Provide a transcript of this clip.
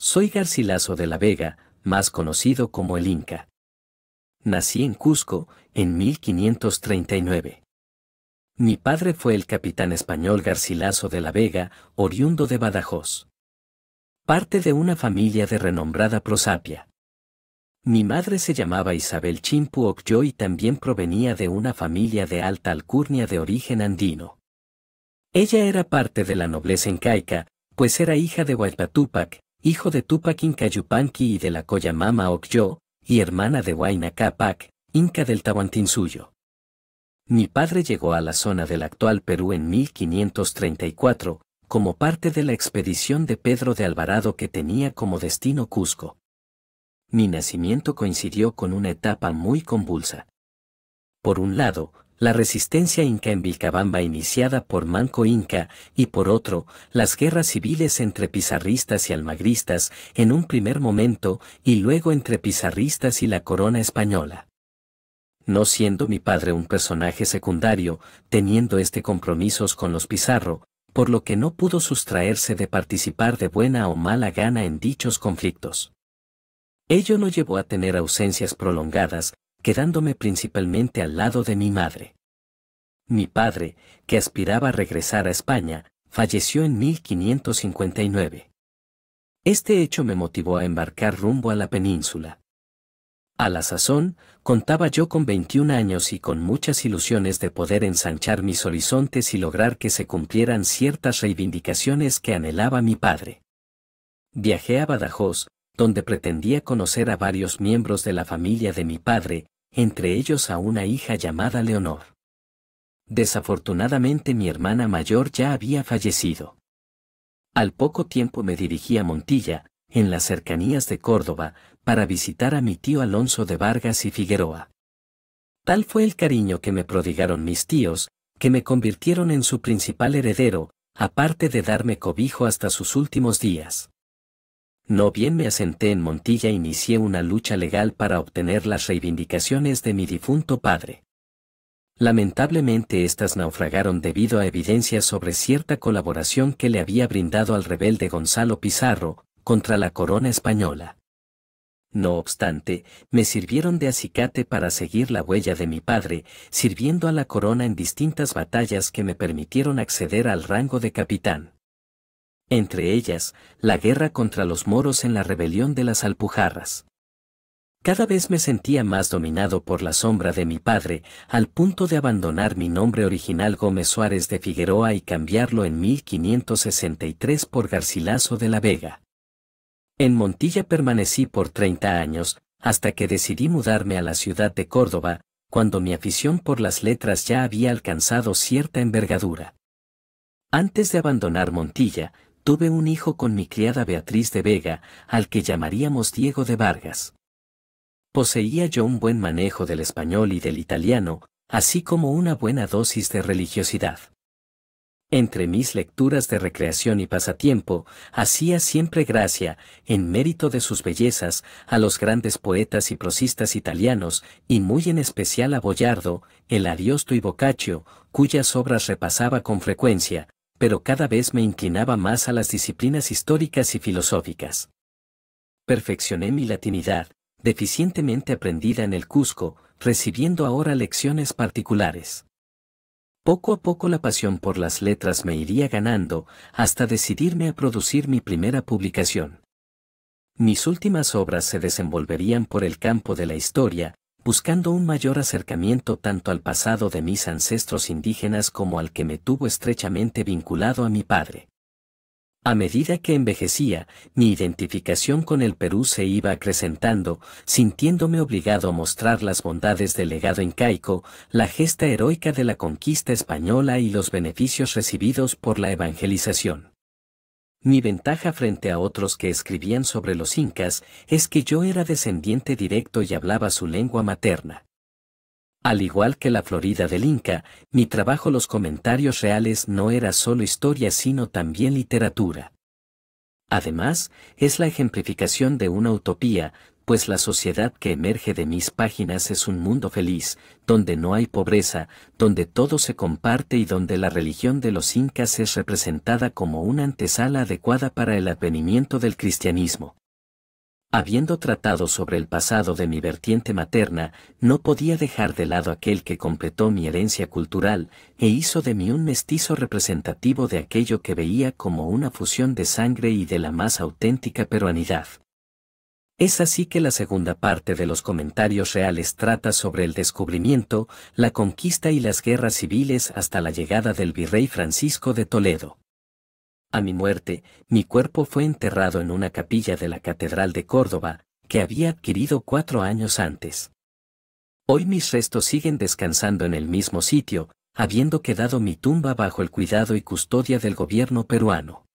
Soy Garcilaso de la Vega, más conocido como el Inca. Nací en Cusco en 1539. Mi padre fue el capitán español Garcilaso de la Vega, oriundo de Badajoz. Parte de una familia de renombrada prosapia. Mi madre se llamaba Isabel Chimpu y también provenía de una familia de alta alcurnia de origen andino. Ella era parte de la nobleza encaica, pues era hija de Huaypatupac, hijo de Tupac Inca Yupanqui y de la Coyamama Okyo, y hermana de Huayna Capac, Inca del Tahuantinsuyo. Mi padre llegó a la zona del actual Perú en 1534, como parte de la expedición de Pedro de Alvarado que tenía como destino Cusco. Mi nacimiento coincidió con una etapa muy convulsa. Por un lado, la resistencia inca en Vilcabamba iniciada por Manco Inca y por otro, las guerras civiles entre pizarristas y almagristas en un primer momento y luego entre pizarristas y la corona española. No siendo mi padre un personaje secundario, teniendo este compromisos con los Pizarro, por lo que no pudo sustraerse de participar de buena o mala gana en dichos conflictos. Ello no llevó a tener ausencias prolongadas, quedándome principalmente al lado de mi madre. Mi padre, que aspiraba a regresar a España, falleció en 1559. Este hecho me motivó a embarcar rumbo a la península. A la sazón, contaba yo con 21 años y con muchas ilusiones de poder ensanchar mis horizontes y lograr que se cumplieran ciertas reivindicaciones que anhelaba mi padre. Viajé a Badajoz, donde pretendía conocer a varios miembros de la familia de mi padre, entre ellos a una hija llamada Leonor. Desafortunadamente mi hermana mayor ya había fallecido. Al poco tiempo me dirigí a Montilla, en las cercanías de Córdoba, para visitar a mi tío Alonso de Vargas y Figueroa. Tal fue el cariño que me prodigaron mis tíos, que me convirtieron en su principal heredero, aparte de darme cobijo hasta sus últimos días. No bien me asenté en Montilla e inicié una lucha legal para obtener las reivindicaciones de mi difunto padre. Lamentablemente estas naufragaron debido a evidencias sobre cierta colaboración que le había brindado al rebelde Gonzalo Pizarro, contra la corona española. No obstante, me sirvieron de acicate para seguir la huella de mi padre, sirviendo a la corona en distintas batallas que me permitieron acceder al rango de capitán entre ellas, la guerra contra los moros en la rebelión de las Alpujarras. Cada vez me sentía más dominado por la sombra de mi padre, al punto de abandonar mi nombre original Gómez Suárez de Figueroa y cambiarlo en 1563 por Garcilaso de la Vega. En Montilla permanecí por 30 años, hasta que decidí mudarme a la ciudad de Córdoba, cuando mi afición por las letras ya había alcanzado cierta envergadura. Antes de abandonar Montilla, Tuve un hijo con mi criada Beatriz de Vega, al que llamaríamos Diego de Vargas. Poseía yo un buen manejo del español y del italiano, así como una buena dosis de religiosidad. Entre mis lecturas de recreación y pasatiempo, hacía siempre gracia, en mérito de sus bellezas, a los grandes poetas y prosistas italianos, y muy en especial a Boyardo, el adiosto y Boccaccio, cuyas obras repasaba con frecuencia, pero cada vez me inclinaba más a las disciplinas históricas y filosóficas. Perfeccioné mi latinidad, deficientemente aprendida en el Cusco, recibiendo ahora lecciones particulares. Poco a poco la pasión por las letras me iría ganando hasta decidirme a producir mi primera publicación. Mis últimas obras se desenvolverían por el campo de la historia, buscando un mayor acercamiento tanto al pasado de mis ancestros indígenas como al que me tuvo estrechamente vinculado a mi padre. A medida que envejecía, mi identificación con el Perú se iba acrecentando, sintiéndome obligado a mostrar las bondades del legado incaico, la gesta heroica de la conquista española y los beneficios recibidos por la evangelización. Mi ventaja frente a otros que escribían sobre los incas es que yo era descendiente directo y hablaba su lengua materna. Al igual que la Florida del Inca, mi trabajo Los comentarios reales no era solo historia sino también literatura. Además, es la ejemplificación de una utopía, pues la sociedad que emerge de mis páginas es un mundo feliz, donde no hay pobreza, donde todo se comparte y donde la religión de los incas es representada como una antesala adecuada para el advenimiento del cristianismo. Habiendo tratado sobre el pasado de mi vertiente materna, no podía dejar de lado aquel que completó mi herencia cultural e hizo de mí un mestizo representativo de aquello que veía como una fusión de sangre y de la más auténtica peruanidad. Es así que la segunda parte de los comentarios reales trata sobre el descubrimiento, la conquista y las guerras civiles hasta la llegada del virrey Francisco de Toledo. A mi muerte, mi cuerpo fue enterrado en una capilla de la Catedral de Córdoba, que había adquirido cuatro años antes. Hoy mis restos siguen descansando en el mismo sitio, habiendo quedado mi tumba bajo el cuidado y custodia del gobierno peruano.